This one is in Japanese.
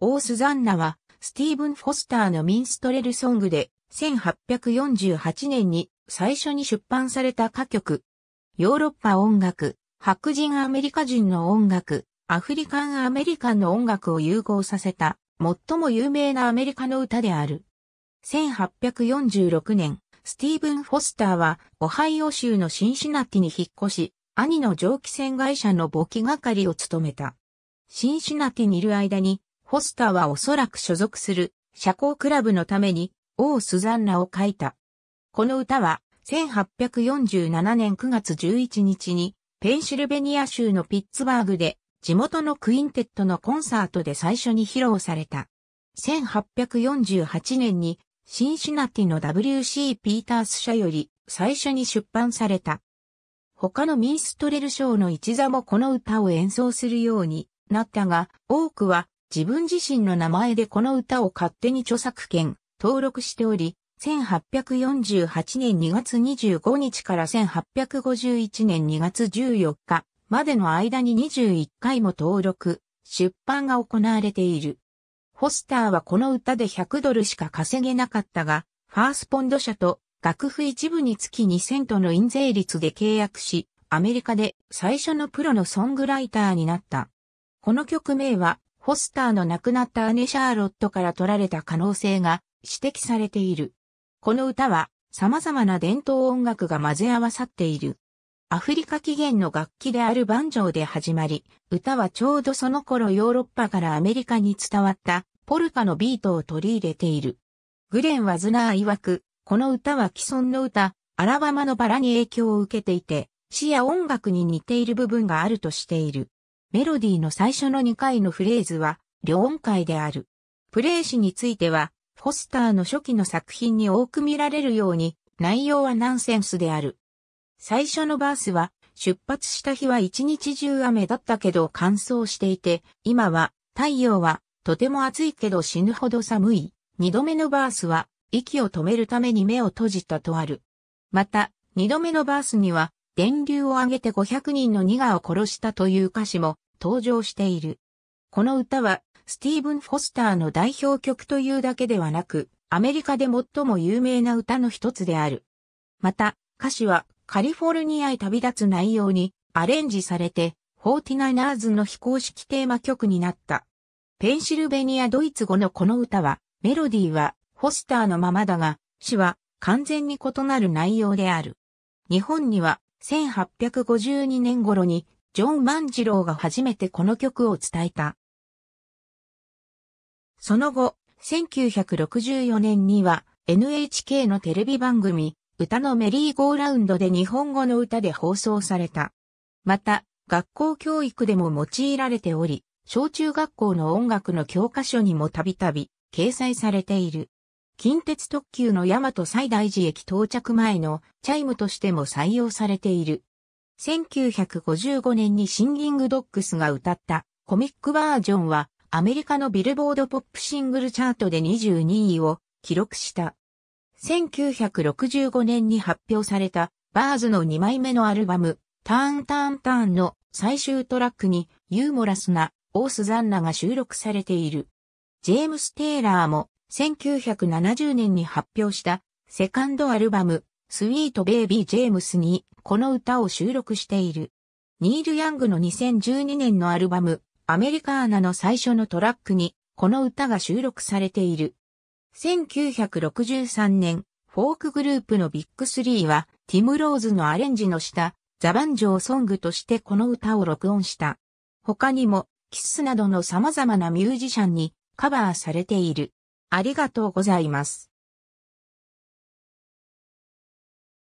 オー・スザンナは、スティーブン・フォスターのミンストレルソングで、1848年に最初に出版された歌曲。ヨーロッパ音楽、白人アメリカ人の音楽、アフリカンアメリカンの音楽を融合させた、最も有名なアメリカの歌である。1846年、スティーブン・フォスターは、オハイオ州のシンシナティに引っ越し、兄の蒸気船会社の簿記係を務めた。シンシナティにいる間に、ホスターはおそらく所属する社交クラブのために王スザンナを書いた。この歌は1847年9月11日にペンシルベニア州のピッツバーグで地元のクインテットのコンサートで最初に披露された。1848年にシンシナティの W.C. ピータース社より最初に出版された。他のミンストレル賞の一座もこの歌を演奏するようになったが、多くは自分自身の名前でこの歌を勝手に著作権、登録しており、1848年2月25日から1851年2月14日までの間に21回も登録、出版が行われている。ホスターはこの歌で100ドルしか稼げなかったが、ファースポンド社と楽譜一部につき2 0 0との印税率で契約し、アメリカで最初のプロのソングライターになった。この曲名はポスターの亡くなった姉シャーロットから取られた可能性が指摘されている。この歌は様々な伝統音楽が混ぜ合わさっている。アフリカ起源の楽器であるバンジョーで始まり、歌はちょうどその頃ヨーロッパからアメリカに伝わったポルカのビートを取り入れている。グレン・ワズナー曰く、この歌は既存の歌、アラバマのバラに影響を受けていて、詩や音楽に似ている部分があるとしている。メロディーの最初の2回のフレーズは、両音階である。プレイ詞については、フォスターの初期の作品に多く見られるように、内容はナンセンスである。最初のバースは、出発した日は一日中雨だったけど乾燥していて、今は、太陽は、とても暑いけど死ぬほど寒い。二度目のバースは、息を止めるために目を閉じたとある。また、二度目のバースには、電流を上げて500人のニガを殺したという歌詞も登場している。この歌は、スティーブン・フォスターの代表曲というだけではなく、アメリカで最も有名な歌の一つである。また、歌詞はカリフォルニアへ旅立つ内容にアレンジされて、フォーティナイナーズの非公式テーマ曲になった。ペンシルベニアドイツ語のこの歌は、メロディーはフォスターのままだが、詞は完全に異なる内容である。日本には1852年頃に、ジョン万次郎が初めてこの曲を伝えた。その後、1964年には NHK のテレビ番組、歌のメリーゴーラウンドで日本語の歌で放送された。また、学校教育でも用いられており、小中学校の音楽の教科書にもたびたび掲載されている。近鉄特急の大和西大寺駅到着前のチャイムとしても採用されている。1955年にシンギングドッグスが歌ったコミックバージョンはアメリカのビルボードポップシングルチャートで22位を記録した。1965年に発表されたバーズの2枚目のアルバムターンターンターンの最終トラックにユーモラスなオースザンナが収録されている。ジェームス・テイラーも1970年に発表したセカンドアルバム、スイートベイビージェームスにこの歌を収録している。ニール・ヤングの2012年のアルバム、アメリカーナの最初のトラックにこの歌が収録されている。1963年、フォークグループのビッグスリーは、ティム・ローズのアレンジの下、ザ・バンジョーソングとしてこの歌を録音した。他にも、キスなどの様々なミュージシャンにカバーされている。ありがとうございます。